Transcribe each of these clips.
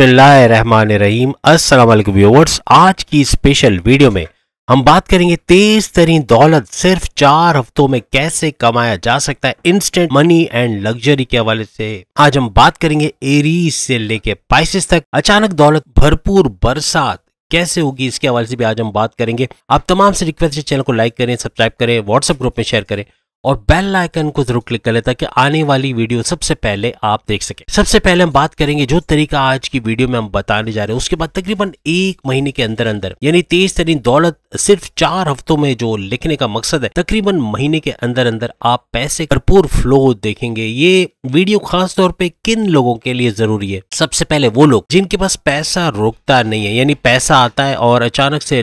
बिस्मिल्लाम Aslam viewers आज की special video में हम बात करेंगे तेज तरीन दौलत सिर्फ चार हफ्तों में कैसे कमाया जा सकता है इंस्टेंट मनी एंड लग्जरी के हवाले से आज हम बात करेंगे एरीज से लेके पाइसिस तक अचानक दौलत भरपूर बरसात कैसे होगी इसके हवाले से भी आज हम बात करेंगे आप तमाम से रिक्वेस्ट है चैनल को लाइक करें सब्सक्राइब करें व्हाट्सएप ग्रुप में शेयर करें और बेल आइकन को जरूर क्लिक कर ले ताकि आने वाली वीडियो सबसे पहले आप देख सके सबसे पहले हम बात करेंगे जो तरीका आज की वीडियो में हम बताने जा रहे हैं उसके बाद तकरीबन एक महीने के अंदर अंदर यानी तेज तरीन दौलत सिर्फ चार हफ्तों में जो लिखने का मकसद है तकरीबन महीने के अंदर अंदर आप पैसे भरपूर फ्लो देखेंगे ये वीडियो खासतौर पर किन लोगों के लिए जरूरी है सबसे पहले वो लोग जिनके पास पैसा रोकता नहीं है यानी पैसा आता है और अचानक से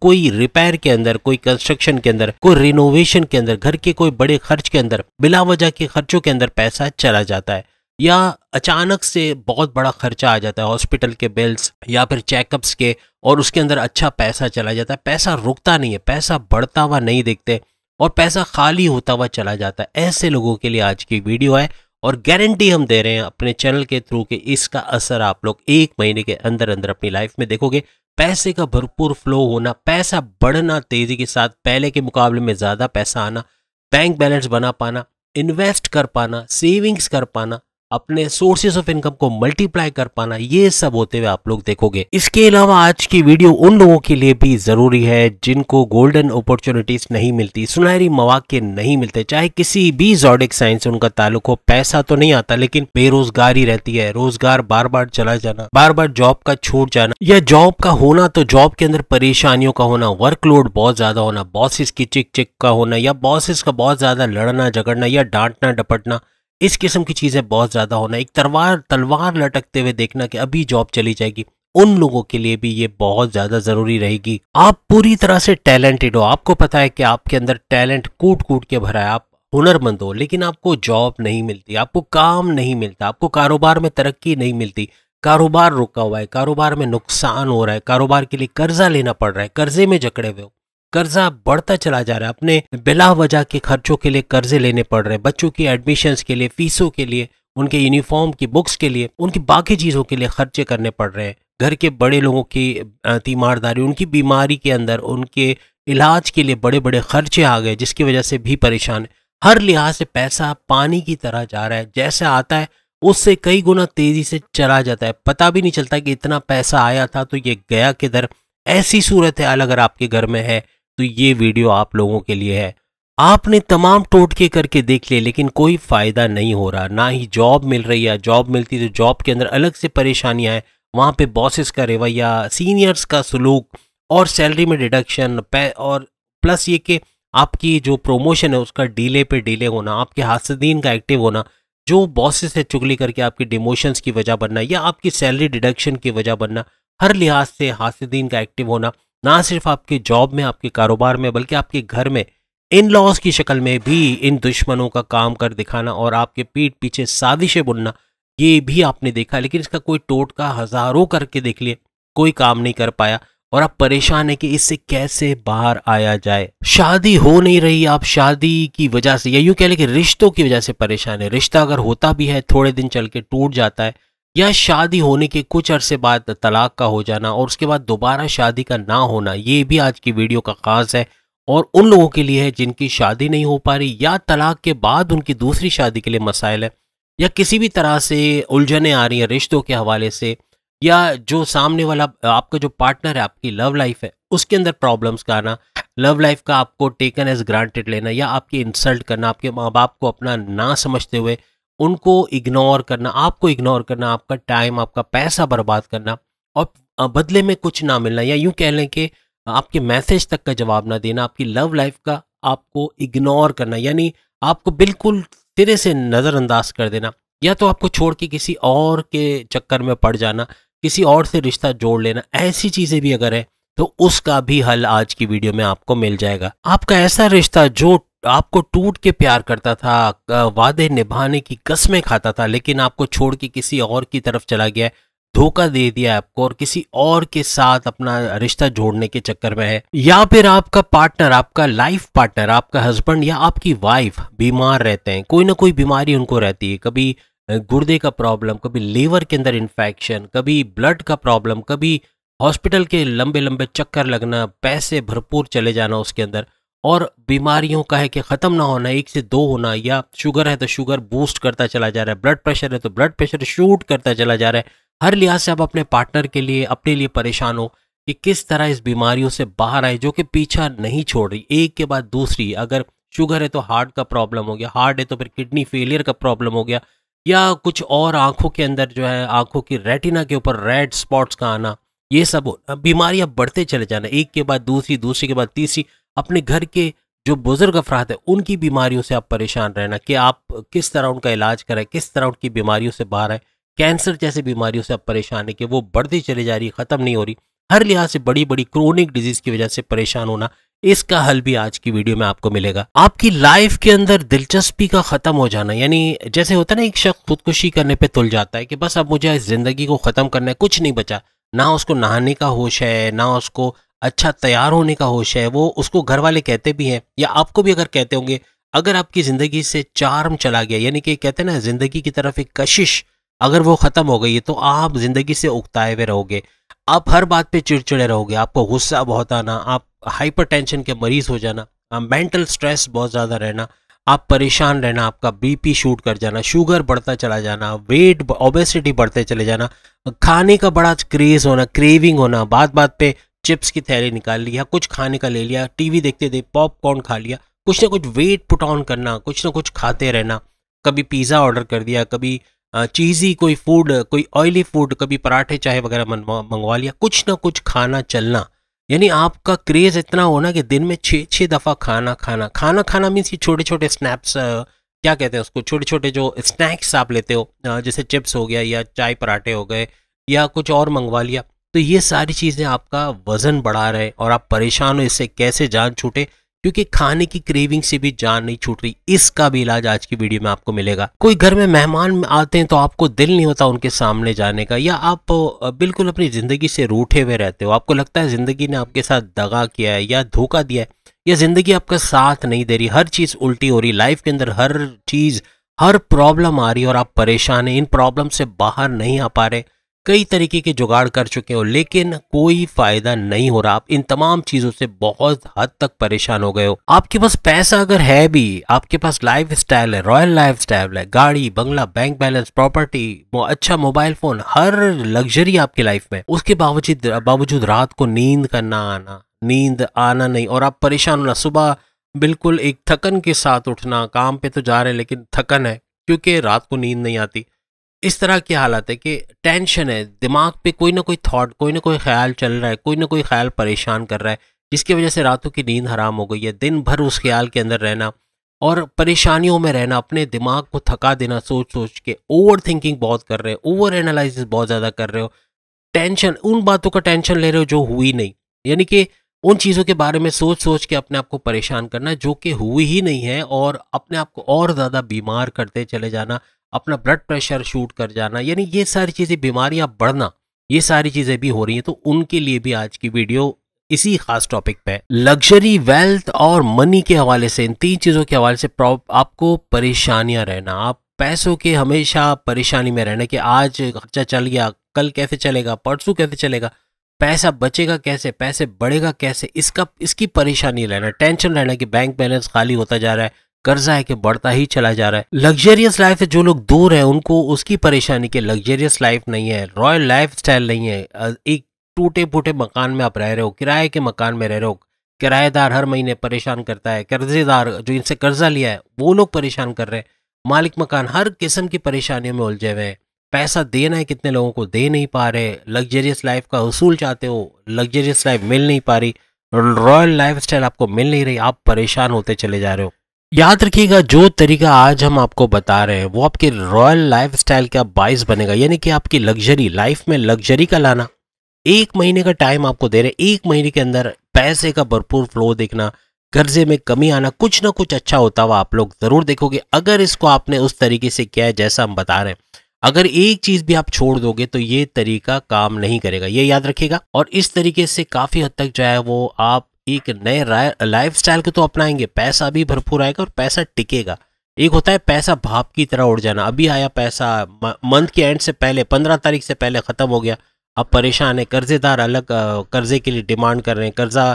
कोई रिपेयर के अंदर कोई कंस्ट्रक्शन के अंदर कोई रिनोवेशन के अंदर घर के कोई बड़े खर्च के अंदर बिला वजह के खर्चों के अंदर पैसा चला जाता है या अचानक से बहुत बड़ा खर्चा आ जाता है हॉस्पिटल के बिल्स या फिर चेकअप्स के और उसके अंदर अच्छा पैसा चला जाता है पैसा रुकता नहीं है पैसा बढ़ता हुआ नहीं देखते और पैसा खाली होता हुआ चला जाता है ऐसे लोगों के लिए आज की वीडियो है और गारंटी हम दे रहे हैं अपने चैनल के थ्रू कि इसका असर आप लोग एक महीने के अंदर अंदर अपनी लाइफ में देखोगे पैसे का भरपूर फ्लो होना पैसा बढ़ना तेजी के साथ पहले के मुकाबले में ज़्यादा पैसा आना बैंक बैलेंस बना पाना इन्वेस्ट कर पाना सेविंग्स कर पाना अपने सोर्सेज ऑफ इनकम को मल्टीप्लाई कर पाना ये सब होते हुए आप लोग देखोगे इसके अलावा आज की वीडियो उन लोगों के लिए भी जरूरी है जिनको गोल्डन अपॉर्चुनिटीज नहीं मिलती सुनहरी मौाक़े नहीं मिलते चाहे किसी भी जॉडिक साइंस उनका ताल्लुक हो पैसा तो नहीं आता लेकिन बेरोजगारी रहती है रोजगार बार बार चला जाना बार बार जॉब का छूट जाना या जॉब का होना तो जॉब के अंदर परेशानियों का होना वर्कलोड बहुत ज्यादा होना बॉसेस की चिक चिक का होना या बॉसेस का बहुत ज्यादा लड़ना झगड़ना या डांटना डपटना इस किस्म की चीज़ें बहुत ज़्यादा होना एक तलवार तलवार लटकते हुए देखना कि अभी जॉब चली जाएगी उन लोगों के लिए भी ये बहुत ज़्यादा ज़रूरी रहेगी आप पूरी तरह से टैलेंटेड हो आपको पता है कि आपके अंदर टैलेंट कूट कूट के भरा है आप हुनरमंद हो लेकिन आपको जॉब नहीं मिलती आपको काम नहीं मिलता आपको कारोबार में तरक्की नहीं मिलती कारोबार रुका हुआ है कारोबार में नुकसान हो रहा है कारोबार के लिए कर्जा लेना पड़ रहा है कर्जे में जकड़े हुए हो कर्जा बढ़ता चला जा रहा है अपने बिला वजह के खर्चों के लिए कर्जे लेने पड़ रहे हैं बच्चों की एडमिशंस के लिए फीसों के लिए उनके यूनिफॉर्म की बुक्स के लिए उनकी बाकी चीज़ों के लिए खर्चे करने पड़ रहे हैं घर के बड़े लोगों की तीमारदारी उनकी बीमारी के अंदर उनके इलाज के लिए बड़े बड़े खर्चे आ गए जिसकी वजह से भी परेशान है हर लिहाज से पैसा पानी की तरह जा रहा है जैसे आता है उससे कई गुना तेज़ी से चला जाता है पता भी नहीं चलता कि इतना पैसा आया था तो ये गया किधर ऐसी सूरत हाल अगर आपके घर में है तो ये वीडियो आप लोगों के लिए है आपने तमाम टोटके करके देख लिए लेकिन कोई फ़ायदा नहीं हो रहा ना ही जॉब मिल रही है जॉब मिलती तो जॉब के अंदर अलग से परेशानियाँ हैं वहाँ पे बॉसेस का रवैया सीनियर्स का सलूक और सैलरी में डिडक्शन और प्लस ये कि आपकी जो प्रोमोशन है उसका डीले पे डीले होना आपके हादसदीन का एक्टिव होना जो बॉसेस है चुगली करके आपके डिमोशंस की वजह बनना या आपकी सैलरी डिडक्शन की वजह बनना हर लिहाज से हादसदीन का एक्टिव होना ना सिर्फ आपके जॉब में आपके कारोबार में बल्कि आपके घर में इन लॉज की शक्ल में भी इन दुश्मनों का काम कर दिखाना और आपके पीठ पीछे साजिशें बुनना ये भी आपने देखा लेकिन इसका कोई टोटका हजारों करके देख लिए कोई काम नहीं कर पाया और आप परेशान है कि इससे कैसे बाहर आया जाए शादी हो नहीं रही आप शादी की वजह से या यूं कह लें कि रिश्तों की वजह से परेशान है रिश्ता अगर होता भी है थोड़े दिन चल के टूट जाता है या शादी होने के कुछ अरसे बाद तलाक का हो जाना और उसके बाद दोबारा शादी का ना होना ये भी आज की वीडियो का खास है और उन लोगों के लिए है जिनकी शादी नहीं हो पा रही या तलाक के बाद उनकी दूसरी शादी के लिए मसाइल है या किसी भी तरह से उलझने आ रही हैं रिश्तों के हवाले से या जो सामने वाला आपका जो पार्टनर है आपकी लव लाइफ है उसके अंदर प्रॉब्लम्स का आना लव लाइफ का आपको टेकन एज ग्रांटेड लेना या आपकी इंसल्ट करना आपके माँ बाप को अपना ना समझते हुए उनको इग्नोर करना आपको इग्नोर करना आपका टाइम आपका पैसा बर्बाद करना और बदले में कुछ ना मिलना या यूं कह लें कि आपके मैसेज तक का जवाब ना देना आपकी लव लाइफ का आपको इग्नोर करना यानी आपको बिल्कुल तिरे से नज़रअंदाज कर देना या तो आपको छोड़ के किसी और के चक्कर में पड़ जाना किसी और से रिश्ता जोड़ लेना ऐसी चीज़ें भी अगर हैं तो उसका भी हल आज की वीडियो में आपको मिल जाएगा आपका ऐसा रिश्ता जो आपको टूट के प्यार करता था वादे निभाने की कस्में खाता था लेकिन आपको छोड़ के किसी और की तरफ चला गया धोखा दे दिया आपको और किसी और के साथ अपना रिश्ता जोड़ने के चक्कर में है या फिर आपका पार्टनर आपका लाइफ पार्टनर आपका हस्बैंड या आपकी वाइफ बीमार रहते हैं कोई ना कोई बीमारी उनको रहती है कभी गुर्दे का प्रॉब्लम कभी लीवर के अंदर इन्फेक्शन कभी ब्लड का प्रॉब्लम कभी हॉस्पिटल के लंबे लंबे चक्कर लगना पैसे भरपूर चले जाना उसके अंदर और बीमारियों का है कि ख़त्म ना होना एक से दो होना या शुगर है तो शुगर बूस्ट करता चला जा रहा है ब्लड प्रेशर है तो ब्लड प्रेशर शूट करता चला जा रहा है हर लिहाज से आप अपने पार्टनर के लिए अपने लिए परेशान हो कि किस तरह इस बीमारियों से बाहर आए जो कि पीछा नहीं छोड़ रही एक के बाद दूसरी अगर शुगर है तो हार्ट का प्रॉब्लम हो गया हार्ट है तो फिर किडनी फेलियर का प्रॉब्लम हो गया या कुछ और आंखों के अंदर जो है आंखों की रेटिना के ऊपर रेड स्पॉट्स का आना ये सब बीमारियां बढ़ते चले जाना एक के बाद दूसरी दूसरी के बाद तीसरी अपने घर के जो बुज़ुर्ग अफराद हैं उनकी बीमारियों से आप परेशान रहना कि आप किस तरह उनका इलाज करें किस तरह उनकी बीमारियों से बाहर आए कैंसर जैसे बीमारियों से आप परेशान है कि वो बढ़ती चली जा रही ख़त्म नहीं हो रही हर लिहाज से बड़ी बड़ी क्रोनिक डिजीज़ की वजह से परेशान होना इसका हल भी आज की वीडियो में आपको मिलेगा आपकी लाइफ के अंदर दिलचस्पी का ख़त्म हो जाना यानी जैसे होता है ना एक शख्स खुदकुशी करने पे तुल जाता है कि बस अब मुझे इस ज़िंदगी को ख़त्म करना है कुछ नहीं बचा ना उसको नहाने का होश है ना उसको अच्छा तैयार होने का होश है वो उसको घर वाले कहते भी हैं या आपको भी अगर कहते होंगे अगर आपकी ज़िंदगी से चार्म चला गया यानी कि कहते हैं ना ज़िंदगी की तरफ एक कशिश अगर वो ख़त्म हो गई है तो आप ज़िंदगी से उगताए हुए रहोगे आप हर बात पे चिड़चिड़े रहोगे आपको गुस्सा बहुत आना आप हाइपर के मरीज़ हो जाना मेंटल स्ट्रेस बहुत ज़्यादा रहना आप परेशान रहना आपका बीपी शूट कर जाना शुगर बढ़ता चला जाना वेट ओबेसिटी बढ़ते चले जाना खाने का बड़ा क्रेज़ होना क्रेविंग होना बात बात पे चिप्स की थैली निकाल लिया कुछ खाने का ले लिया टीवी देखते देख पॉपकॉर्न खा लिया कुछ ना कुछ वेट पुट ऑन करना कुछ ना कुछ खाते रहना कभी पिज़्ज़ा ऑर्डर कर दिया कभी चीज़ी कोई फूड कोई ऑयली फूड कभी पराठे चाय वगैरह मंगवा लिया कुछ ना कुछ खाना चलना यानी आपका क्रेज़ इतना होना कि दिन में छः छः दफ़ा खाना खाना खाना खाना मीन्स ये छोटे छोटे स्नैप्स क्या कहते हैं उसको छोटे छोटे जो स्नैक्स आप लेते हो जैसे चिप्स हो गया या चाय पराठे हो गए या कुछ और मंगवा लिया तो ये सारी चीज़ें आपका वज़न बढ़ा रहे और आप परेशान हो इससे कैसे जान छूटे क्योंकि खाने की क्रेविंग से भी जान नहीं छूट रही इसका भी इलाज आज की वीडियो में आपको मिलेगा कोई घर में मेहमान आते हैं तो आपको दिल नहीं होता उनके सामने जाने का या आप बिल्कुल अपनी ज़िंदगी से रूठे हुए रहते हो आपको लगता है ज़िंदगी ने आपके साथ दगा किया है या धोखा दिया है या ज़िंदगी आपका साथ नहीं दे रही हर चीज़ उल्टी हो रही लाइफ के अंदर हर चीज़ हर प्रॉब्लम आ रही और आप परेशान हैं इन प्रॉब्लम से बाहर नहीं आ पा रहे कई तरीके के जुगाड़ कर चुके हो लेकिन कोई फायदा नहीं हो रहा आप इन तमाम चीजों से बहुत हद तक परेशान हो गए हो आपके पास पैसा अगर है भी आपके पास लाइफ स्टाइल है रॉयल लाइफ स्टाइल है गाड़ी बंगला बैंक बैलेंस प्रॉपर्टी अच्छा मोबाइल फोन हर लग्जरी आपकी लाइफ में उसके बावजूद बावजूद रात को नींद करना आना नींद आना नहीं और आप परेशान होना सुबह बिल्कुल एक थकन के साथ उठना काम पे तो जा रहे हैं लेकिन थकन है क्योंकि रात को नींद नहीं आती इस तरह की हालत है कि टेंशन है दिमाग पे कोई ना कोई थॉट कोई ना कोई ख्याल चल रहा है कोई ना कोई ख्याल परेशान कर रहा है जिसकी वजह से रातों की नींद हराम हो गई है दिन भर उस ख्याल के अंदर रहना और परेशानियों में रहना अपने दिमाग को थका देना सोच सोच के ओवर थिंकिंग बहुत कर रहे हो ओवर एनालिसिस बहुत ज़्यादा कर रहे हो टेंशन उन बातों का टेंशन ले रहे हो जो हुई नहीं यानी कि उन चीज़ों के बारे में सोच सोच के अपने आप को परेशान करना जो कि हुई ही नहीं है और अपने आप को और ज़्यादा बीमार करते चले जाना अपना ब्लड प्रेशर शूट कर जाना यानी ये सारी चीज़ें बीमारियां बढ़ना ये सारी चीज़ें भी हो रही हैं तो उनके लिए भी आज की वीडियो इसी खास टॉपिक पे लग्जरी वेल्थ और मनी के हवाले से इन तीन चीज़ों के हवाले से आपको परेशानियां रहना आप पैसों के हमेशा परेशानी में रहना कि आज खर्चा चल गया कल कैसे चलेगा परसों कैसे चलेगा पैसा बचेगा कैसे पैसे बढ़ेगा कैसे इसका इसकी परेशानी रहना टेंशन रहना कि बैंक बैलेंस खाली होता जा रहा है कर्जा है कि बढ़ता ही चला जा रहा है लग्जरियस लाइफ से जो लोग दूर है उनको उसकी परेशानी के लग्जरियस लाइफ नहीं है रॉयल लाइफ स्टाइल नहीं है एक टूटे फूटे मकान में आप रह रहे हो किराए के मकान में रह रहे हो किराएदार हर महीने परेशान करता है कर्जेदार जो इनसे कर्जा लिया है वो लोग परेशान कर रहे हैं मालिक मकान हर किस्म की परेशानियों में उलझे हुए हैं पैसा देना है कितने लोगों को दे नहीं पा रहे लग्जरियस लाइफ का उसूल चाहते हो लग्जरियस लाइफ मिल नहीं पा रही रॉयल लाइफ स्टाइल आपको मिल नहीं रही आप परेशान होते चले जा रहे हो याद रखिएगा जो तरीका आज हम आपको बता रहे हैं वो आपके रॉयल लाइफस्टाइल का बाइस बनेगा यानी कि आपकी लग्जरी लाइफ में लग्जरी का लाना एक महीने का टाइम आपको दे रहे हैं एक महीने के अंदर पैसे का भरपूर फ्लो देखना कर्जे में कमी आना कुछ ना कुछ अच्छा होता हुआ आप लोग ज़रूर देखोगे अगर इसको आपने उस तरीके से किया है जैसा हम बता रहे हैं अगर एक चीज़ भी आप छोड़ दोगे तो ये तरीका काम नहीं करेगा ये याद रखिएगा और इस तरीके से काफ़ी हद तक जो है वो आप एक नए लाइफ स्टाइल को तो अपनाएंगे पैसा भी भरपूर आएगा और पैसा टिकेगा एक होता है पैसा भाप की तरह उड़ जाना अभी आया पैसा मंथ के एंड से पहले पंद्रह तारीख से पहले ख़त्म हो गया अब परेशान है कर्ज़ेदार अलग कर्ज़े के लिए डिमांड कर रहे हैं कर्ज़ा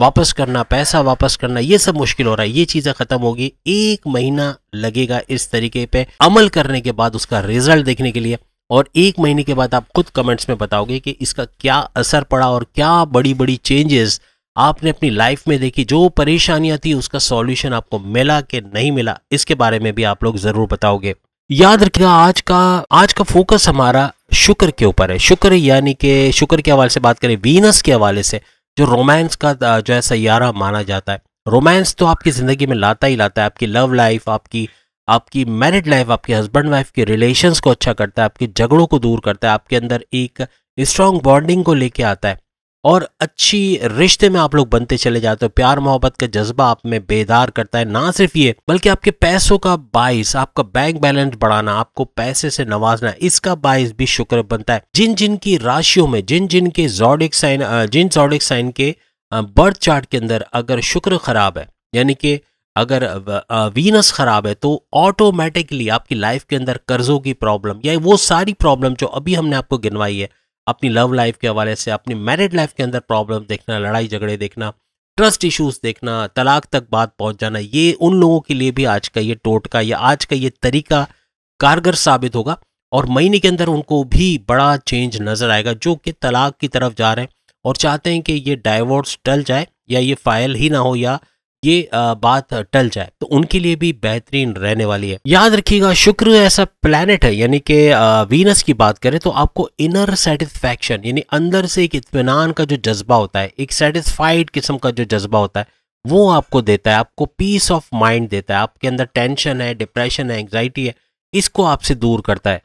वापस करना पैसा वापस करना ये सब मुश्किल हो रहा है ये चीज़ें ख़त्म होगी एक महीना लगेगा इस तरीके पे अमल करने के बाद उसका रिजल्ट देखने के लिए और एक महीने के बाद आप खुद कमेंट्स में बताओगे कि इसका क्या असर पड़ा और क्या बड़ी बड़ी चेंजेस आपने अपनी लाइफ में देखी जो परेशानियां थी उसका सॉल्यूशन आपको मिला कि नहीं मिला इसके बारे में भी आप लोग जरूर बताओगे याद रखिएगा आज का आज का फोकस हमारा शुक्र के ऊपर है शुक्र यानी कि शुक्र के हवाले से बात करें वीनस के हवाले से जो रोमांस का जो है सैारा माना जाता है रोमांस तो आपकी ज़िंदगी में लाता ही लाता है आपकी लव लाइफ आपकी आपकी मैरिड लाइफ आपके हस्बैंड वाइफ के रिलेशंस को अच्छा करता है आपके झगड़ों को दूर करता है आपके अंदर एक स्ट्रॉन्ग बॉन्डिंग को लेके आता है और अच्छी रिश्ते में आप लोग बनते चले जाते हो प्यार मोहब्बत का जज्बा आप में बेदार करता है ना सिर्फ ये बल्कि आपके पैसों का बाइस आपका बैंक बैलेंस बढ़ाना आपको पैसे से नवाजना इसका बाइस भी शुक्र बनता है जिन जिन की राशियों में जिन जिन के जॉडिक साइन जिन जॉडिक साइन के बर्थ चार्ट के अंदर अगर शुक्र खराब है यानी कि अगर वीनस खराब है तो ऑटोमेटिकली आपकी लाइफ के अंदर कर्जों की प्रॉब्लम या वो सारी प्रॉब्लम जो अभी हमने आपको गिनवाई है अपनी लव लाइफ के हवाले से अपनी मैरिड लाइफ के अंदर प्रॉब्लम देखना लड़ाई झगड़े देखना ट्रस्ट इश्यूज देखना तलाक तक बात पहुंच जाना ये उन लोगों के लिए भी आज का ये टोटका या आज का ये तरीका कारगर साबित होगा और महीने के अंदर उनको भी बड़ा चेंज नज़र आएगा जो कि तलाक की तरफ जा रहे हैं और चाहते हैं कि ये डाइवोर्स टल जाए या ये फाइल ही ना हो या ये बात टल जाए तो उनके लिए भी बेहतरीन रहने वाली है याद रखिएगा शुक्र ऐसा प्लेनेट है यानी कि वीनस की बात करें तो आपको इनर सेटिस्फैक्शन यानी अंदर से एक इतमान का जो जज्बा होता है एक सेटिस्फाइड किस्म का जो जज्बा होता है वो आपको देता है आपको पीस ऑफ माइंड देता है आपके अंदर टेंशन है डिप्रेशन है एंग्जाइटी है इसको आपसे दूर करता है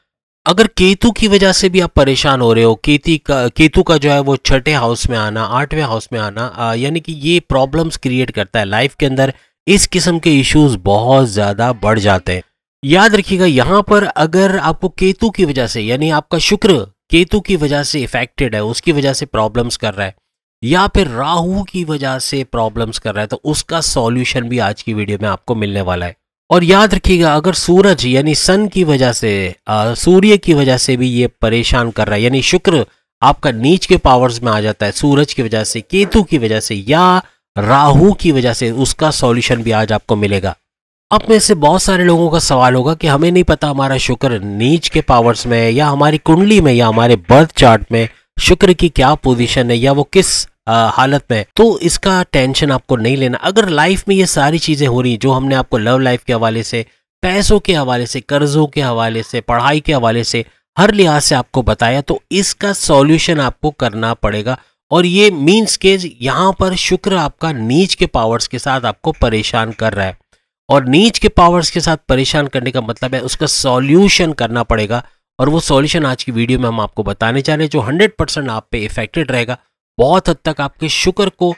अगर केतु की वजह से भी आप परेशान हो रहे हो केती का केतु का जो है वो छठे हाउस में आना आठवें हाउस में आना यानी कि ये प्रॉब्लम्स क्रिएट करता है लाइफ के अंदर इस किस्म के इश्यूज बहुत ज़्यादा बढ़ जाते हैं याद रखिएगा यहाँ पर अगर आपको केतु की वजह से यानी आपका शुक्र केतु की वजह से इफेक्टेड है उसकी वजह से प्रॉब्लम्स कर रहा है या फिर राहू की वजह से प्रॉब्लम्स कर रहा है तो उसका सॉल्यूशन भी आज की वीडियो में आपको मिलने वाला है और याद रखिएगा अगर सूरज यानी सन की वजह से सूर्य की वजह से भी ये परेशान कर रहा है यानी शुक्र आपका नीच के पावर्स में आ जाता है सूरज की वजह से केतु की वजह से या राहु की वजह से उसका सॉल्यूशन भी आज आपको मिलेगा अब में से बहुत सारे लोगों का सवाल होगा कि हमें नहीं पता हमारा शुक्र नीच के पावर्स में है या हमारी कुंडली में या हमारे बर्थ चार्ट में शुक्र की क्या पोजीशन है या वो किस हालत में तो इसका टेंशन आपको नहीं लेना अगर लाइफ में ये सारी चीज़ें हो रही हैं जो हमने आपको लव लाइफ के हवाले से पैसों के हवाले से कर्ज़ों के हवाले से पढ़ाई के हवाले से हर लिहाज से आपको बताया तो इसका सॉल्यूशन आपको करना पड़ेगा और ये मीन्स के यहाँ पर शुक्र आपका नीच के पावर्स के साथ आपको परेशान कर रहा है और नीच के पावर्स के साथ परेशान करने का मतलब है उसका सॉल्यूशन करना पड़ेगा और वो सॉल्यूशन आज की वीडियो में हम आपको बताने जा रहे हैं जो 100 परसेंट आप पे इफेक्टेड रहेगा बहुत हद तक आपके शुक्र को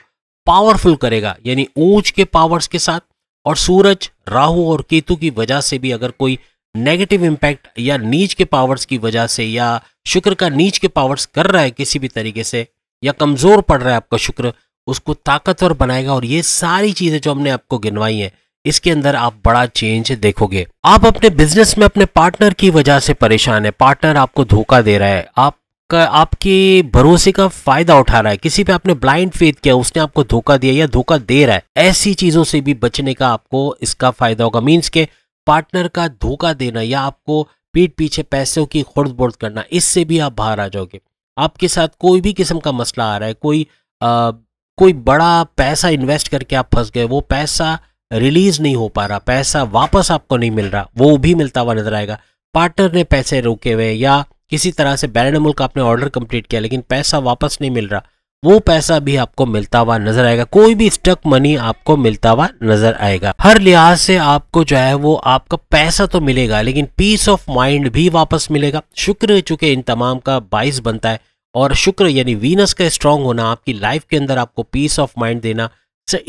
पावरफुल करेगा यानी ऊंच के पावर्स के साथ और सूरज राहु और केतु की वजह से भी अगर कोई नेगेटिव इम्पैक्ट या नीच के पावर्स की वजह से या शुक्र का नीच के पावर्स कर रहा है किसी भी तरीके से या कमज़ोर पड़ रहा है आपका शुक्र उसको ताकतवर बनाएगा और ये सारी चीज़ें जो हमने आपको गिनवाई हैं इसके अंदर आप बड़ा चेंज देखोगे आप अपने बिजनेस में अपने पार्टनर की वजह से परेशान है पार्टनर आपको धोखा दे रहा है आप का आपके भरोसे का फायदा उठा रहा है किसी पे आपने ब्लाइंड फेथ किया उसने आपको धोखा दिया या धोखा दे रहा है ऐसी चीजों से भी बचने का आपको इसका फायदा होगा मीन्स के पार्टनर का धोखा देना या आपको पीठ पीछे पैसों की खुर्द बुर्द करना इससे भी आप बाहर आ जाओगे आपके साथ कोई भी किस्म का मसला आ रहा है कोई आ, कोई बड़ा पैसा इन्वेस्ट करके आप फंस गए वो पैसा रिलीज नहीं हो पा रहा पैसा वापस आपको नहीं मिल रहा वो भी मिलता हुआ नजर आएगा पार्टनर ने पैसे रोके हुए या किसी तरह से बैरड मुल्क का आपने ऑर्डर कंप्लीट किया लेकिन पैसा वापस नहीं मिल रहा वो पैसा भी आपको मिलता हुआ नजर आएगा कोई भी स्टक मनी आपको मिलता हुआ नजर आएगा हर लिहाज से आपको जो है वो आपका पैसा तो मिलेगा लेकिन पीस ऑफ माइंड भी वापस मिलेगा शुक्र चूंकि इन तमाम का बाइस बनता है और शुक्र यानी वीनस का स्ट्रांग होना आपकी लाइफ के अंदर आपको पीस ऑफ माइंड देना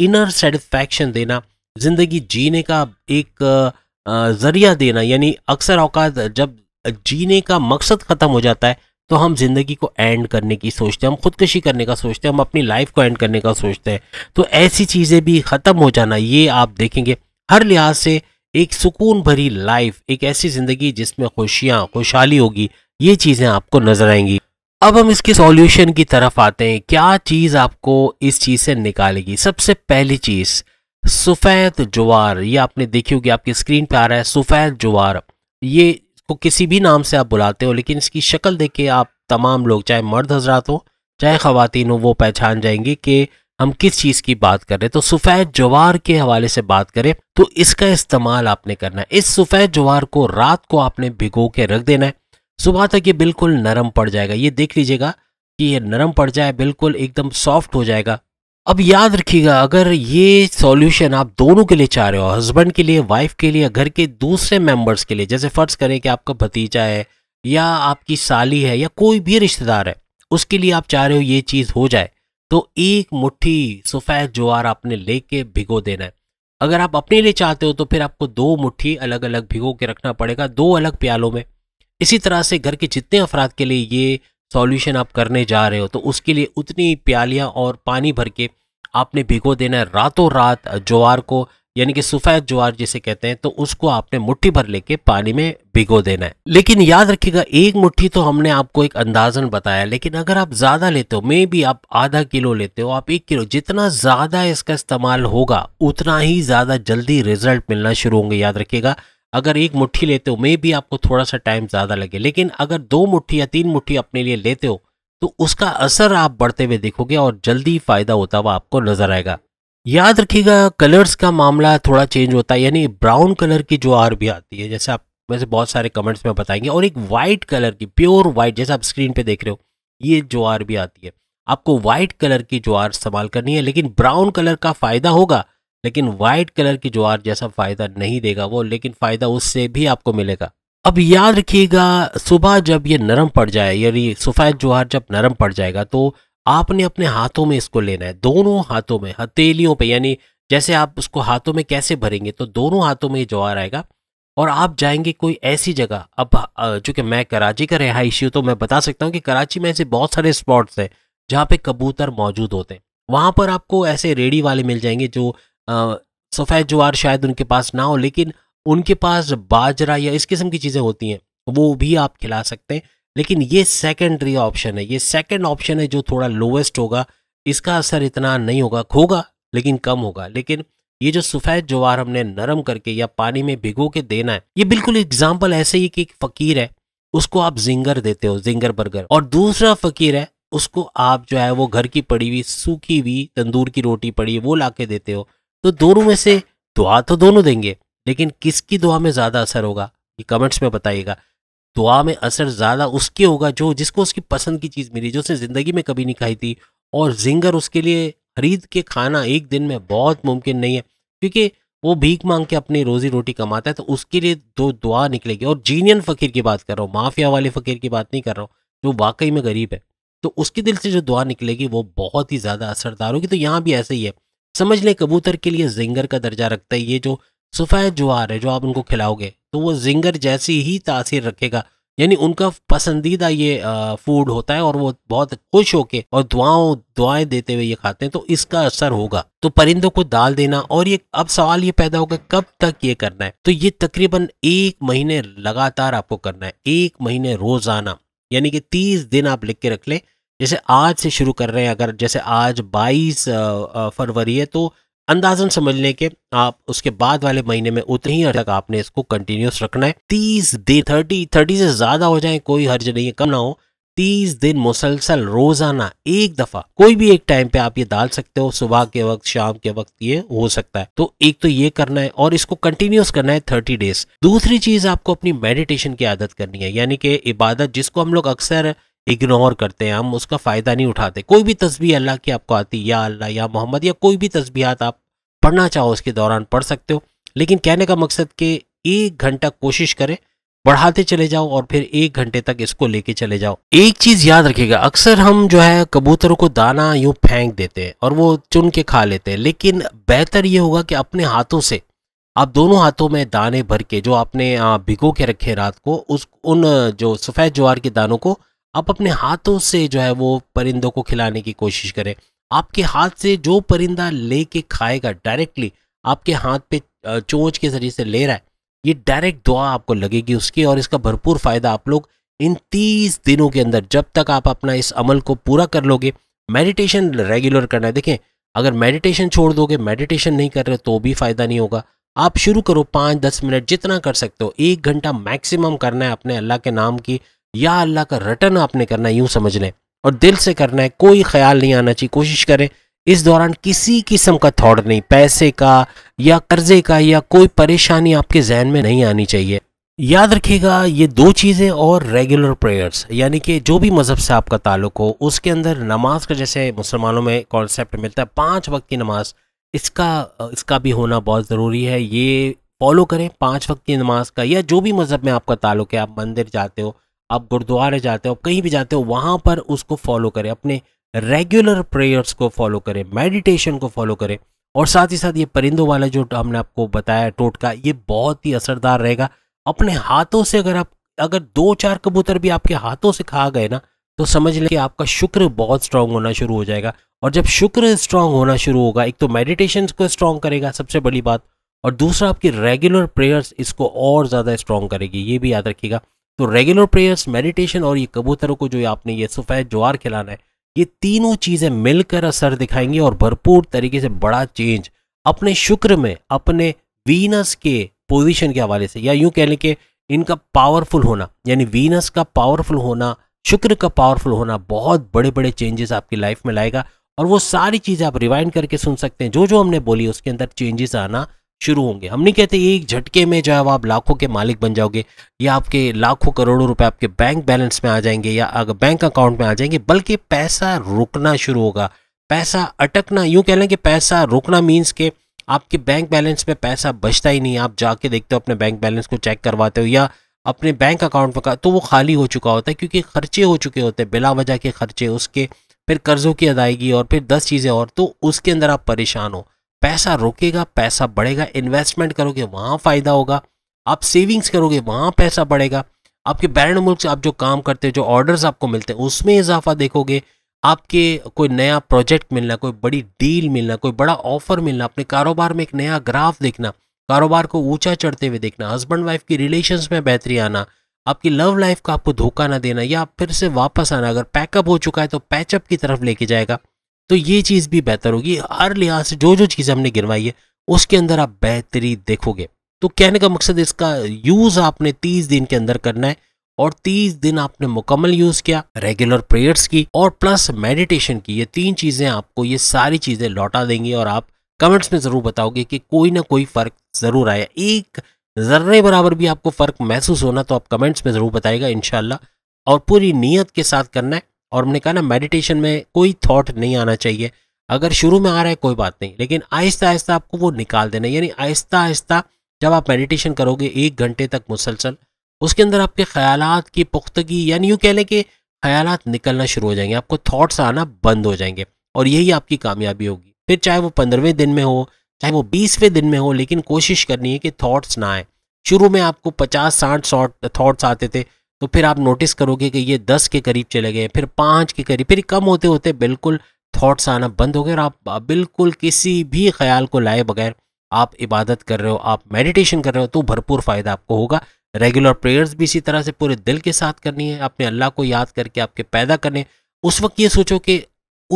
इनर सेटिस्फैक्शन देना जिंदगी जीने का एक जरिया देना यानी अक्सर औकात जब जीने का मकसद ख़त्म हो जाता है तो हम ज़िंदगी को एंड करने की सोचते हैं हम खुदकशी करने का सोचते हैं हम अपनी लाइफ को एंड करने का सोचते हैं तो ऐसी चीज़ें भी ख़त्म हो जाना ये आप देखेंगे हर लिहाज से एक सुकून भरी लाइफ एक ऐसी ज़िंदगी जिसमें खुशियाँ खुशहाली होगी ये चीज़ें आपको नज़र आएंगी अब हम इसके सॉल्यूशन की तरफ आते हैं क्या चीज़ आपको इस चीज़ से निकालेगी सबसे पहली चीज़ सफ़ेद जुवार ये आपने देखी होगी आपकी स्क्रीन पे आ रहा है सफ़ेद जुवार ये को किसी भी नाम से आप बुलाते हो लेकिन इसकी शक्ल देख के आप तमाम लोग चाहे मर्द हजरात हो चाहे ख़वान हो वो पहचान जाएंगी कि हम किस चीज़ की बात कर रहे हैं तो सफ़ेद जवार के हवाले से बात करें तो इसका इस्तेमाल आपने करना है इस सफ़ेद जवार को रात को आपने भिगो के रख देना है सुबह तक ये बिल्कुल नरम पड़ जाएगा ये देख लीजिएगा कि ये नरम पड़ जाए बिल्कुल एकदम सॉफ्ट हो जाएगा अब याद रखिएगा अगर ये सॉल्यूशन आप दोनों के लिए चाह रहे हो हस्बैंड के लिए वाइफ के लिए घर के दूसरे मेंबर्स के लिए जैसे फ़र्ज़ करें कि आपका भतीजा है या आपकी साली है या कोई भी रिश्तेदार है उसके लिए आप चाह रहे हो ये चीज़ हो जाए तो एक मुट्ठी सफ़ेद ज्वार आपने लेके भिगो देना है अगर आप अपने लिए चाहते हो तो फिर आपको दो मुट्ठी अलग अलग भिगो के रखना पड़ेगा दो अलग प्यालों में इसी तरह से घर के जितने अफराद के लिए ये सॉल्यूशन आप करने जा रहे हो तो उसके लिए उतनी प्यालियाँ और पानी भर के आपने भिगो देना है रातों रात ज्वार को यानी कि सफ़ेद ज्वार जिसे कहते हैं तो उसको आपने मुट्ठी भर लेके पानी में भिगो देना है लेकिन याद रखिएगा एक मुट्ठी तो हमने आपको एक अंदाजन बताया लेकिन अगर आप ज़्यादा लेते हो मे भी आप आधा किलो लेते हो आप एक किलो जितना ज़्यादा इसका इस्तेमाल होगा उतना ही ज़्यादा जल्दी रिजल्ट मिलना शुरू होंगे याद रखिएगा अगर एक मुट्ठी लेते हो मे भी आपको थोड़ा सा टाइम ज़्यादा लगे लेकिन अगर दो मुट्ठी या तीन मुट्ठी अपने लिए लेते हो तो उसका असर आप बढ़ते हुए देखोगे और जल्दी फ़ायदा होता हुआ आपको नज़र आएगा याद रखिएगा कलर्स का मामला थोड़ा चेंज होता है यानी ब्राउन कलर की जो आर भी आती है जैसे आप वैसे बहुत सारे कमेंट्स में बताएंगे और एक वाइट कलर की प्योर वाइट जैसे आप स्क्रीन पे देख रहे हो ये जो आर भी आती है आपको वाइट कलर की जो आर इस्तेमाल करनी है लेकिन ब्राउन कलर का फ़ायदा होगा लेकिन वाइट कलर की ज्वार जैसा फायदा नहीं देगा वो लेकिन फायदा उससे भी आपको मिलेगा अब याद रखिएगा सुबह जब ये नरम पड़ जाए यानी सफ़ेद ज्वार जब नरम पड़ जाएगा तो आपने अपने हाथों में इसको लेना है दोनों हाथों में हथेलियों पे यानी जैसे आप उसको हाथों में कैसे भरेंगे तो दोनों हाथों में ये ज्वार आएगा और आप जाएंगे कोई ऐसी जगह अब चूँकि मैं कराची का रहा हूँ तो मैं बता सकता हूँ कि कराची में ऐसे बहुत सारे स्पॉट्स हैं जहाँ पे कबूतर मौजूद होते हैं वहाँ पर आपको ऐसे रेडी वाले मिल जाएंगे जो सफ़ेद ज्वार शायद उनके पास ना हो लेकिन उनके पास बाजरा या इस किस्म की चीज़ें होती हैं वो भी आप खिला सकते हैं लेकिन ये सेकेंडरी ऑप्शन है ये सेकेंड ऑप्शन है जो थोड़ा लोवेस्ट होगा इसका असर इतना नहीं होगा खोगा लेकिन कम होगा लेकिन ये जो सफ़ेद ज्वार हमने नरम करके या पानी में भिगो के देना है ये बिल्कुल एग्जाम्पल ऐसे ही कि एक फ़कीर है उसको आप जिंगर देते हो जिंगर बर्गर और दूसरा फ़कीर है उसको आप जो है वो घर की पड़ी हुई सूखी हुई तंदूर की रोटी पड़ी वो ला के देते हो तो दोनों में से दुआ तो दोनों देंगे लेकिन किसकी दुआ में ज़्यादा असर होगा ये कमेंट्स में बताइएगा दुआ में असर ज़्यादा उसके होगा जो जिसको उसकी पसंद की चीज़ मिली जो उसने ज़िंदगी में कभी नहीं खाई थी और जिंगर उसके लिए खरीद के खाना एक दिन में बहुत मुमकिन नहीं है क्योंकि वो भीख मांग के अपनी रोजी रोटी कमाता है तो उसके लिए दो दुआ निकलेगी और जीनियन फ़कीर की बात कर रहा हूँ माफिया वाले फ़कीर की बात नहीं कर रहा हूँ जो वाकई में गरीब है तो उसके दिल से जो दुआ निकलेगी वो बहुत ही ज़्यादा असरदार होगी तो यहाँ भी ऐसे ही है समझ लें कबूतर के लिए जिंगर का दर्जा रखता है ये जो सफेद जुआर है जो आप उनको खिलाओगे तो वो जिंगर जैसी ही तासीर रखेगा यानी उनका पसंदीदा ये फूड होता है और वो बहुत खुश होके और दुआओं दुआएं देते हुए ये खाते हैं तो इसका असर होगा तो परिंदों को दाल देना और ये अब सवाल ये पैदा होगा कब तक ये करना है तो ये तकरीबन एक महीने लगातार आपको करना है एक महीने रोजाना यानी कि तीस दिन आप लिख के रख लें जैसे आज से शुरू कर रहे हैं अगर जैसे आज 22 फरवरी है तो अंदाजन समझ लें कि आप उसके बाद वाले महीने में उतनी ही तक आपने इसको कंटिन्यूस रखना है तीस दिन थर्टी 30 से ज़्यादा हो जाए कोई हर्ज नहीं है कम ना हो तीस दिन मुसलसल रोज़ाना एक दफ़ा कोई भी एक टाइम पे आप ये डाल सकते हो सुबह के वक्त शाम के वक्त ये हो सकता है तो एक तो ये करना है और इसको कंटिन्यूस करना है थर्टी डेज दूसरी चीज़ आपको अपनी मेडिटेशन की आदत करनी है यानी कि इबादत जिसको हम लोग अक्सर इग्नोर करते हैं हम उसका फ़ायदा नहीं उठाते कोई भी तस्वीर अल्लाह की आपको आती या अल्लाह या मोहम्मद या कोई भी तस्बीहात आप पढ़ना चाहो उसके दौरान पढ़ सकते हो लेकिन कहने का मकसद कि एक घंटा कोशिश करें बढ़ाते चले जाओ और फिर एक घंटे तक इसको लेके चले जाओ एक चीज याद रखिएगा अक्सर हम जो है कबूतरों को दाना यूँ फेंक देते हैं और वो चुन के खा लेते हैं लेकिन बेहतर ये होगा कि अपने हाथों से आप दोनों हाथों में दाने भर के जो आपने भिगो के रखे रात को उस उन जो सफ़ेद ज्वार के दानों को आप अपने हाथों से जो है वो परिंदों को खिलाने की कोशिश करें आपके हाथ से जो परिंदा ले के खाएगा डायरेक्टली आपके हाथ पे चोंच के जरिए से ले रहा है ये डायरेक्ट दुआ आपको लगेगी उसकी और इसका भरपूर फ़ायदा आप लोग इन तीस दिनों के अंदर जब तक आप अपना इस अमल को पूरा कर लोगे मेडिटेशन रेगुलर करना है देखें अगर मेडिटेशन छोड़ दोगे मेडिटेशन नहीं कर रहे तो भी फ़ायदा नहीं होगा आप शुरू करो पाँच दस मिनट जितना कर सकते हो एक घंटा मैक्सिमम करना है अपने अल्लाह के नाम की या अल्लाह का रटन आपने करना यूं समझ लें और दिल से करना है कोई ख्याल नहीं आना चाहिए कोशिश करें इस दौरान किसी किस्म का थॉट नहीं पैसे का या कर्जे का या कोई परेशानी आपके जहन में नहीं आनी चाहिए याद रखिएगा ये दो चीज़ें और रेगुलर प्रेयर्स यानी कि जो भी मज़हब से आपका ताल्लुक हो उसके अंदर नमाज का जैसे मुसलमानों में कॉन्सेप्ट मिलता है पाँच वक्त की नमाज इसका इसका भी होना बहुत ज़रूरी है ये फॉलो करें पाँच वक्त की नमाज का या जो भी मज़हब में आपका ताल्लुक है आप मंदिर जाते हो आप गुरुद्वारे जाते हो कहीं भी जाते हो वहाँ पर उसको फॉलो करें अपने रेगुलर प्रेयर्स को फॉलो करें मेडिटेशन को फॉलो करें और साथ ही साथ ये परिंदों वाला जो हमने आपको बताया टोटका ये बहुत ही असरदार रहेगा अपने हाथों से अगर आप अगर दो चार कबूतर भी आपके हाथों से खा गए ना तो समझ लें कि आपका शुक्र बहुत स्ट्रांग होना शुरू हो जाएगा और जब शुक्र स्ट्रांग होना शुरू होगा एक तो मेडिटेशन को स्ट्रांग करेगा सबसे बड़ी बात और दूसरा आपकी रेगुलर प्रेयर्स इसको और ज़्यादा स्ट्रांग करेगी ये भी याद रखिएगा तो रेगुलर प्रेयर्स मेडिटेशन और ये कबूतरों को जो ये आपने ये सफ़ेद ज्वार खिलाना है ये तीनों चीज़ें मिलकर असर दिखाएंगी और भरपूर तरीके से बड़ा चेंज अपने शुक्र में अपने वीनस के पोजीशन के हवाले से या यूं कह लें कि इनका पावरफुल होना यानी वीनस का पावरफुल होना शुक्र का पावरफुल होना बहुत बड़े बड़े चेंजेस आपकी लाइफ में लाएगा और वो सारी चीज़ें आप रिवाइंड करके सुन सकते हैं जो जो हमने बोली उसके अंदर चेंजेस आना शुरू होंगे हम नहीं कहते एक झटके में जो है आप लाखों के मालिक बन जाओगे या आपके लाखों करोड़ों रुपए आपके बैंक बैलेंस में आ जाएंगे या अगर बैंक अकाउंट में आ जाएंगे बल्कि पैसा रुकना शुरू होगा पैसा अटकना यूँ कह लें कि पैसा रुकना मीन्स के आपके बैंक बैलेंस में पैसा बचता ही नहीं आप जाके देखते हो अपने बैंक बैलेंस को चेक करवाते हो या अपने बैंक अकाउंट में तो वो खाली हो चुका होता है क्योंकि खर्चे हो चुके होते हैं बिला वजह के खर्चे उसके फिर कर्ज़ों की अदायगी और फिर दस चीज़ें और तो उसके अंदर आप परेशान हो पैसा रोकेगा पैसा बढ़ेगा इन्वेस्टमेंट करोगे वहाँ फ़ायदा होगा आप सेविंग्स करोगे वहाँ पैसा बढ़ेगा आपके बैरन मुल्क से आप जो काम करते हो जो ऑर्डर्स आपको मिलते हैं उसमें इजाफा देखोगे आपके कोई नया प्रोजेक्ट मिलना कोई बड़ी डील मिलना कोई बड़ा ऑफर मिलना अपने कारोबार में एक नया ग्राफ देखना कारोबार को ऊंचा चढ़ते हुए देखना हस्बैंड वाइफ की रिलेशंस में बेहतरी आना आपकी लव लाइफ का आपको धोखा ना देना या फिर से वापस आना अगर पैकअप हो चुका है तो पैचअप की तरफ लेके जाएगा तो ये चीज़ भी बेहतर होगी हर लिहाज से जो जो चीज़ हमने गिनवाई है उसके अंदर आप बेहतरी देखोगे तो कहने का मकसद इसका यूज़ आपने तीस दिन के अंदर करना है और तीस दिन आपने मुकम्मल यूज़ किया रेगुलर प्रेयर्स की और प्लस मेडिटेशन की ये तीन चीज़ें आपको ये सारी चीज़ें लौटा देंगी और आप कमेंट्स में ज़रूर बताओगे कि कोई ना कोई फ़र्क ज़रूर आया एक ज़र्रे बराबर भी आपको फ़र्क महसूस होना तो आप कमेंट्स में ज़रूर बताएगा इन और पूरी नीयत के साथ करना है और हमने कहा ना मेडिटेशन में कोई थॉट नहीं आना चाहिए अगर शुरू में आ रहा है कोई बात नहीं लेकिन आहिस्ता आहिस्ता आपको वो निकाल देना यानी आहिस्ता आहिस्ता जब आप मेडिटेशन करोगे एक घंटे तक मुसलसल उसके अंदर आपके ख्याल की पुख्तगी यानी यूँ कह लें कि ख्याल निकलना शुरू हो जाएंगे आपको थाट्स आना बंद हो जाएंगे और यही आपकी कामयाबी होगी फिर चाहे वो पंद्रहवें दिन में हो चाहे वो बीसवें दिन में हो लेकिन कोशिश करनी है कि थाट्स ना आए शुरू में आपको पचास साठ सौ थाट्स आते थे तो फिर आप नोटिस करोगे कि ये दस के करीब चले गए फिर पाँच के करीब फिर कम होते होते बिल्कुल थॉट्स आना बंद हो गए और आप बिल्कुल किसी भी ख्याल को लाए बगैर आप इबादत कर रहे हो आप मेडिटेशन कर रहे हो तो भरपूर फ़ायदा आपको होगा रेगुलर प्रेयर्स भी इसी तरह से पूरे दिल के साथ करनी है अपने अल्लाह को याद करके आपके पैदा करने उस वक्त ये सोचो कि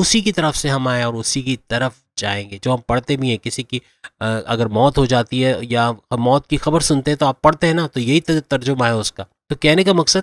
उसी की तरफ से हम आए और उसी की तरफ जाएंगे जो हम पढ़ते भी हैं किसी की अगर मौत हो जाती है या मौत की खबर सुनते हैं तो आप पढ़ते हैं ना तो यही तर्जुमा है उसका तो कहने का मकसद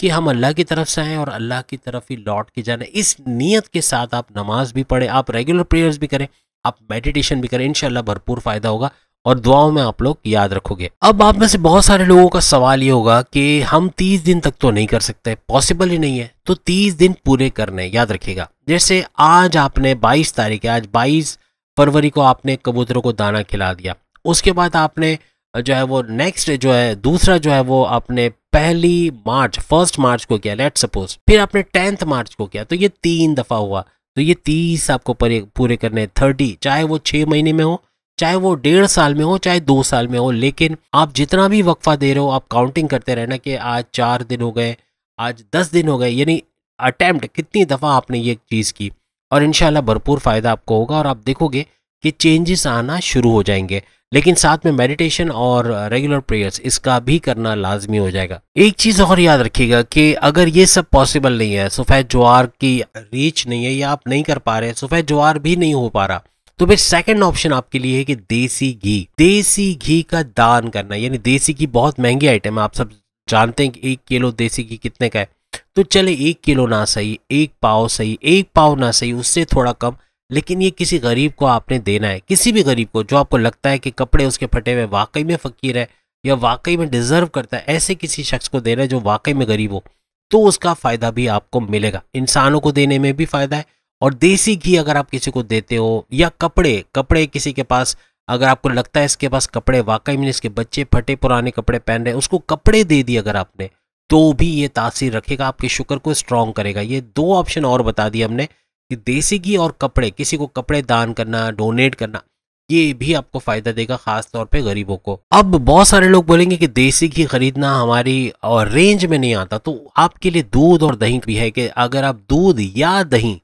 कि हम अल्लाह की तरफ से आएँ और अल्लाह की तरफ ही लौट के जाना इस नीयत के साथ आप नमाज भी पढ़ें आप रेगुलर प्रेयर्स भी करें आप मेडिटेशन भी करें इन भरपूर फ़ायदा होगा और दुआओं में आप लोग याद रखोगे अब आप में से बहुत सारे लोगों का सवाल ये होगा कि हम तीस दिन तक तो नहीं कर सकते पॉसिबल ही नहीं है तो तीस दिन पूरे करने याद रखिएगा जैसे आज आपने बाईस तारीख है आज बाईस फरवरी को आपने कबूतरों को दाना खिला दिया उसके बाद आपने जो है वो नेक्स्ट जो है दूसरा जो है वो आपने पहली मार्च फर्स्ट मार्च को किया लेट सपोज फिर आपने टेंथ मार्च को किया तो ये तीन दफ़ा हुआ तो ये तीस आपको पूरे करने थर्टी चाहे वो छः महीने में हो चाहे वो डेढ़ साल में हो चाहे दो साल में हो लेकिन आप जितना भी वक्फा दे रहे हो आप काउंटिंग करते रहना कि आज चार दिन हो गए आज दस दिन हो गए यानी अटैम्प्ट कितनी दफ़ा आपने ये चीज़ की और इन भरपूर फ़ायदा आपको होगा और आप देखोगे कि चेंजेस आना शुरू हो जाएंगे लेकिन साथ में मेडिटेशन और रेगुलर uh, प्रेयर्स इसका भी करना लाजमी हो जाएगा एक चीज़ और याद रखिएगा कि अगर ये सब पॉसिबल नहीं है सफ़ेद ज्वार की रीच नहीं है या आप नहीं कर पा रहे सफ़ेद ज्वार भी नहीं हो पा रहा तो फिर सेकंड ऑप्शन आपके लिए है कि देसी घी देसी घी का दान करना यानी देसी घी बहुत महंगी आइटम है आप सब जानते हैं कि एक किलो देसी घी कितने का है तो चले एक किलो ना सही एक पाव सही एक पाव ना सही उससे थोड़ा कम लेकिन ये किसी गरीब को आपने देना है किसी भी गरीब को जो आपको लगता है कि कपड़े उसके फटे हुए वाकई में फ़कीर है या वाकई में डिज़र्व करता है ऐसे किसी शख्स को देना है जो वाकई में गरीब हो तो उसका फ़ायदा भी आपको मिलेगा इंसानों को देने में भी फ़ायदा है और देसी घी अगर आप किसी को देते हो या कपड़े कपड़े किसी के पास अगर आपको लगता है इसके पास कपड़े वाकई में इसके बच्चे फटे पुराने कपड़े पहन रहे हैं उसको कपड़े दे दिए अगर आपने तो भी ये तासीर रखेगा आपके शुक्र को स्ट्रॉन्ग करेगा ये दो ऑप्शन और बता दिए हमने कि देसी घी और कपड़े किसी को कपड़े दान करना डोनेट करना ये भी आपको फायदा देगा खास तौर पे गरीबों को अब बहुत सारे लोग बोलेंगे कि देसी घी खरीदना हमारी और रेंज में नहीं आता तो आपके लिए दूध और दही भी है कि अगर आप दूध या दही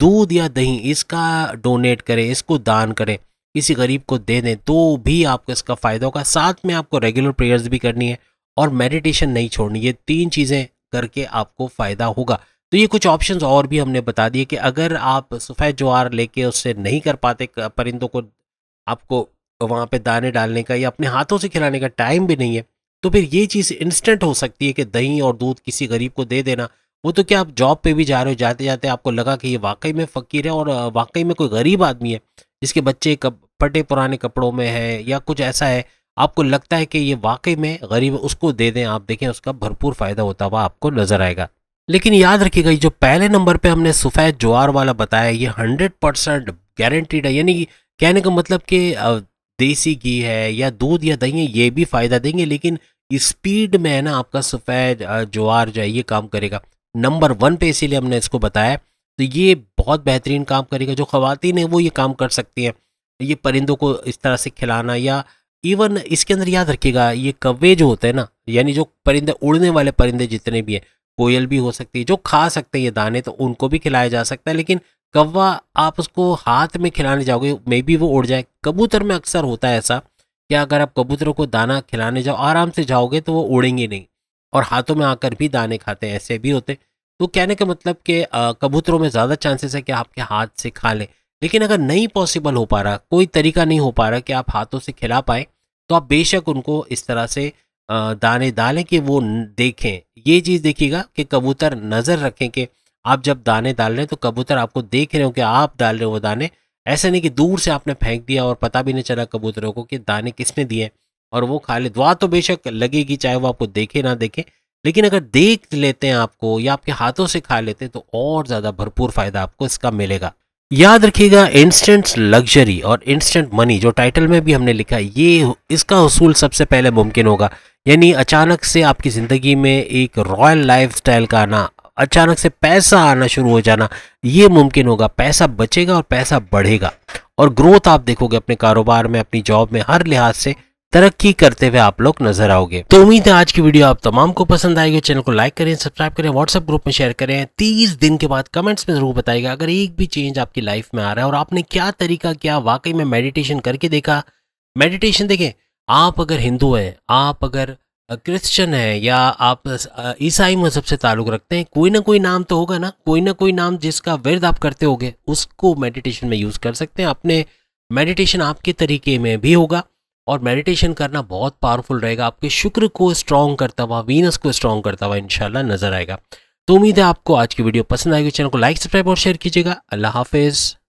दूध या दही इसका डोनेट करें इसको दान करें किसी गरीब को दे दें तो भी आपको इसका फ़ायदा होगा साथ में आपको रेगुलर प्रेयर्स भी करनी है और मेडिटेशन नहीं छोड़नी ये तीन चीज़ें करके आपको फ़ायदा होगा तो ये कुछ ऑप्शंस और भी हमने बता दिए कि अगर आप सफ़ेद ज्वार लेके उससे नहीं कर पाते परिंदों को आपको वहाँ पे दाने डालने का या अपने हाथों से खिलाने का टाइम भी नहीं है तो फिर ये चीज़ इंस्टेंट हो सकती है कि दही और दूध किसी गरीब को दे देना वो तो क्या आप जॉब पे भी जा रहे हो जाते जाते आपको लगा कि ये वाकई में फ़कीर है और वाकई में कोई गरीब आदमी है जिसके बच्चे कप पुराने कपड़ों में है या कुछ ऐसा है आपको लगता है कि ये वाकई में गरीब उसको दे दें आप देखें उसका भरपूर फ़ायदा होता हुआ आपको नज़र आएगा लेकिन याद रखिएगा जो पहले नंबर पे हमने सफ़ेद ज्वार वाला बताया ये हंड्रेड परसेंट गारंटीड है यानी कहने का मतलब कि देसी घी है या दूध या दही है ये भी फ़ायदा देंगे लेकिन स्पीड में है ना आपका सफ़ेद ज्वार जो है ये काम करेगा नंबर वन पे इसीलिए हमने इसको बताया तो ये बहुत बेहतरीन काम करेगा जो खुवान है वो ये काम कर सकती हैं ये परिंदों को इस तरह से खिलाना या इवन इसके अंदर याद रखिएगा ये कवे जो होते हैं ना यानी जो परिंदे उड़ने वाले परिंदे जितने भी हैं कोयल भी हो सकती है जो खा सकते हैं ये दाने तो उनको भी खिलाया जा सकता है लेकिन कौवा आप उसको हाथ में खिलाने जाओगे मे बी वो उड़ जाए कबूतर में अक्सर होता है ऐसा कि अगर आप कबूतरों को दाना खिलाने जाओ आराम से जाओगे तो वो उड़ेंगे नहीं और हाथों में आकर भी दाने खाते हैं ऐसे भी होते तो कहने का मतलब कि कबूतरों में ज़्यादा चांसेस है कि आपके हाथ से खा लें लेकिन अगर नहीं पॉसिबल हो पा रहा कोई तरीका नहीं हो पा रहा कि आप हाथों से खिला पाए तो आप बेशक उनको इस तरह से दाने डालें कि वो देखें ये चीज़ देखिएगा कि कबूतर नज़र रखें कि आप जब दाने डाल रहे हैं तो कबूतर आपको देख रहे हो कि आप डाल रहे हो वो दाने ऐसे नहीं कि दूर से आपने फेंक दिया और पता भी नहीं चला कबूतरों को कि दाने किसने दिए और वो खा ले दुआ तो बेशक लगेगी चाहे वो आपको देखे ना देखे लेकिन अगर देख लेते हैं आपको या आपके हाथों से खा लेते हैं तो और ज़्यादा भरपूर फ़ायदा आपको इसका मिलेगा याद रखिएगा इंस्टेंट लग्जरी और इंस्टेंट मनी जो टाइटल में भी हमने लिखा ये इसका उसूल सबसे पहले मुमकिन होगा यानी अचानक से आपकी ज़िंदगी में एक रॉयल लाइफस्टाइल का आना अचानक से पैसा आना शुरू हो जाना ये मुमकिन होगा पैसा बचेगा और पैसा बढ़ेगा और ग्रोथ आप देखोगे अपने कारोबार में अपनी जॉब में हर लिहाज से तरक्की करते हुए आप लोग नजर आओगे तो उम्मीद है आज की वीडियो आप तमाम को पसंद आएगी चैनल को लाइक करें सब्सक्राइब करें व्हाट्सएप ग्रुप में शेयर करें तीस दिन के बाद कमेंट्स में जरूर बताएगा अगर एक भी चेंज आपकी लाइफ में आ रहा है और आपने क्या तरीका किया वाकई में मेडिटेशन करके देखा मेडिटेशन देखें आप अगर हिंदू हैं आप अगर क्रिश्चियन है या आप ईसाई मजहब से ताल्लुक़ रखते हैं कोई ना कोई नाम तो होगा ना कोई ना कोई नाम जिसका वर्द आप करते होगे उसको मेडिटेशन में यूज़ कर सकते हैं अपने मेडिटेशन आपके तरीके में भी होगा और मेडिटेशन करना बहुत पावरफुल रहेगा आपके शुक्र को स्ट्रॉन्ग करता हुआ वीनस को स्ट्रॉन्ग करता हुआ इनशाला नजर आएगा तो उम्मीद है आपको आज की वीडियो पसंद आएगी चैनल को लाइक सब्सक्राइब और शेयर कीजिएगा अल्लाह हाफिज़